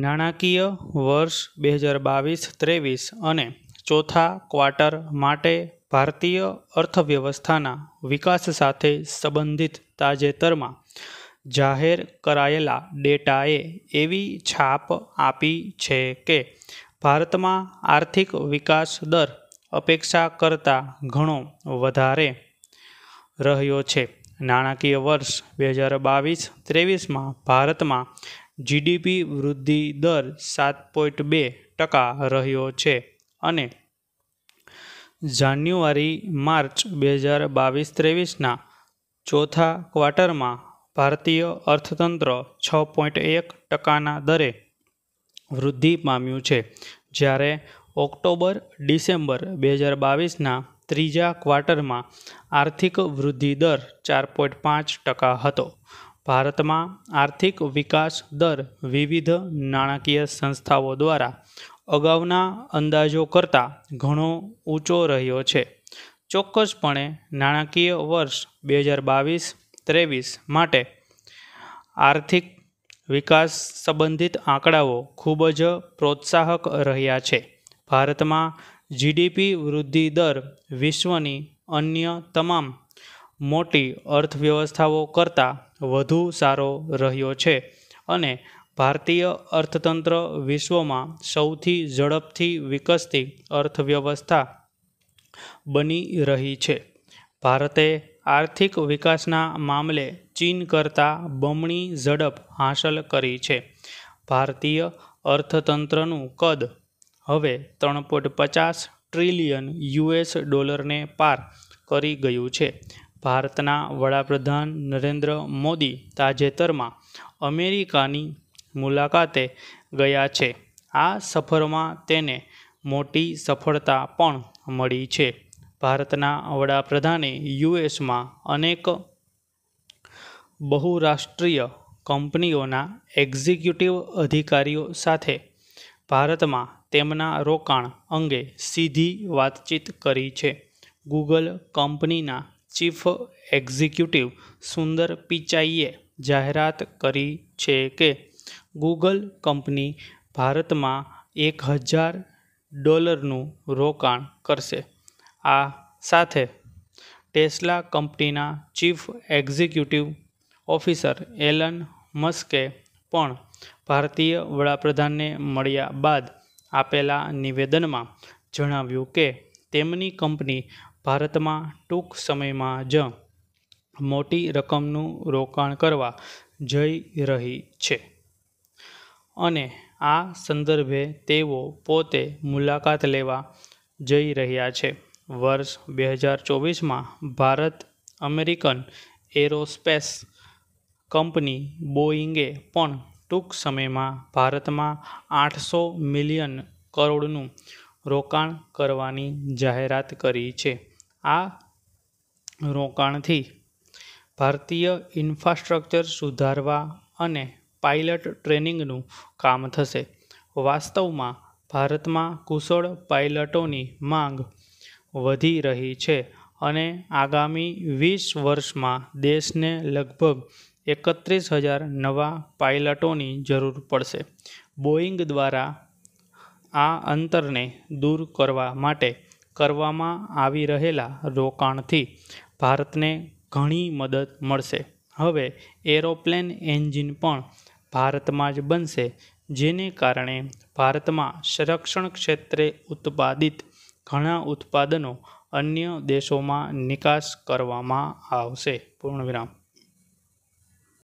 નાણાકીય વર્ષ બે હજાર બાવીસ ત્રેવીસ અને ચોથા ક્વાર્ટર માટે ભારતીય અર્થવ્યવસ્થાના વિકાસ સાથે સંબંધિત તાજેતરમાં જાહેર કરાયેલા ડેટાએ એવી છાપ આપી છે કે ભારતમાં આર્થિક વિકાસ દર અપેક્ષા કરતાં ઘણો વધારે રહ્યો છે નાણાકીય વર્ષ બે હજાર બાવીસ ત્રેવીસમાં ભારતમાં જીડીપી વૃદ્ધિ દર સાત પોઈન્ટ બે ટકા રહ્યો છે અને જાન્યુઆરી માર્ચ બે હજાર બાવીસ ત્રેવીસના ચોથા ક્વાર્ટરમાં ભારતીય અર્થતંત્ર છ પોઈન્ટ એક ટકાના દરે વૃદ્ધિ પામ્યું છે જ્યારે ઓક્ટોબર ડિસેમ્બર બે હજાર બાવીસના ત્રીજા ક્વાર્ટરમાં આર્થિક વૃદ્ધિ દર ચાર પોઈન્ટ પાંચ ટકા હતો ભારતમાં આર્થિક વિકાસ દર વિવિધ નાણાકીય સંસ્થાઓ દ્વારા અગાઉના અંદાજો કરતાં ઘણો ઊંચો રહ્યો છે ચોક્કસપણે નાણાકીય વર્ષ બે હજાર બાવીસ ત્રેવીસ માટે આર્થિક વિકાસ સંબંધિત આંકડાઓ ખૂબ જ પ્રોત્સાહક રહ્યા છે ભારતમાં જીડીપી વૃદ્ધિ દર વિશ્વની અન્ય તમામ મોટી અર્થવ્યવસ્થાઓ કરતાં વધુ સારો રહ્યો છે અને ભારતીય અર્થતંત્ર વિશ્વમાં સૌથી ઝડપથી વિકસતી અર્થવ્યવસ્થા બની રહી છે ભારતે આર્થિક વિકાસના મામલે ચીન કરતાં બમણી ઝડપ હાંસલ કરી છે ભારતીય અર્થતંત્રનું કદ હવે ત્રણ પોઈન્ટ પચાસ ટ્રિલિયન યુએસ ડોલરને પાર કરી ગયું છે ભારતના વડાપ્રધાન નરેન્દ્ર મોદી તાજેતરમાં અમેરિકાની મુલાકાતે ગયા છે આ સફરમાં તેને મોટી સફળતા પણ મળી છે ભારતના વડાપ્રધાને યુએસમાં અનેક બહુરાષ્ટ્રીય કંપનીઓના એક્ઝિક્યુટિવ અધિકારીઓ સાથે ભારતમાં તેમના રોકાણ અંગે સીધી વાતચીત કરી છે ગૂગલ કંપનીના ચીફ એક્ઝિક્યુટિવ સુંદર પિચાઈએ જાહેરાત કરી છે કે ગૂગલ કંપની ભારતમાં એક હજાર ડોલરનું રોકાણ કરશે આ સાથે ટેસ્લા કંપનીના ચીફ એક્ઝિક્યુટિવ ઓફિસર એલન મસ્કે પણ ભારતીય વડાપ્રધાનને મળ્યા બાદ આપેલા નિવેદનમાં જણાવ્યું કે તેમની કંપની ભારતમાં ટૂંક સમયમાં જ મોટી રકમનું રોકાણ કરવા જઈ રહી છે અને આ સંદર્ભે તેઓ પોતે મુલાકાત લેવા જઈ રહ્યા છે વર્ષ બે હજાર ચોવીસમાં ભારત અમેરિકન એરોસ્પેસ કંપની બોઈંગે પણ ટૂંક સમયમાં ભારતમાં આઠસો મિલિયન કરોડનું રોકાણ કરવાની જાહેરાત કરી છે આ રોકાણથી ભારતીય ઇન્ફ્રાસ્ટ્રક્ચર સુધારવા અને પાઇલટ ટ્રેનિંગનું કામ થશે વાસ્તવમાં ભારતમાં કુશળ પાઇલટોની માંગ વધી રહી છે અને આગામી વીસ વર્ષમાં દેશને લગભગ એકત્રીસ હજાર નવા પાઇલટોની જરૂર પડશે બોઈંગ દ્વારા આ અંતરને દૂર કરવા માટે કરવામાં આવી રહેલા રોકાણથી ભારતને ઘણી મદદ મળશે હવે એરોપ્લેન એન્જિન પણ ભારતમાં જ બનશે જેને કારણે ભારતમાં સંરક્ષણ ક્ષેત્રે ઉત્પાદિત ઘણા ઉત્પાદનો અન્ય દેશોમાં નિકાસ કરવામાં આવશે પૂર્ણ વિરામ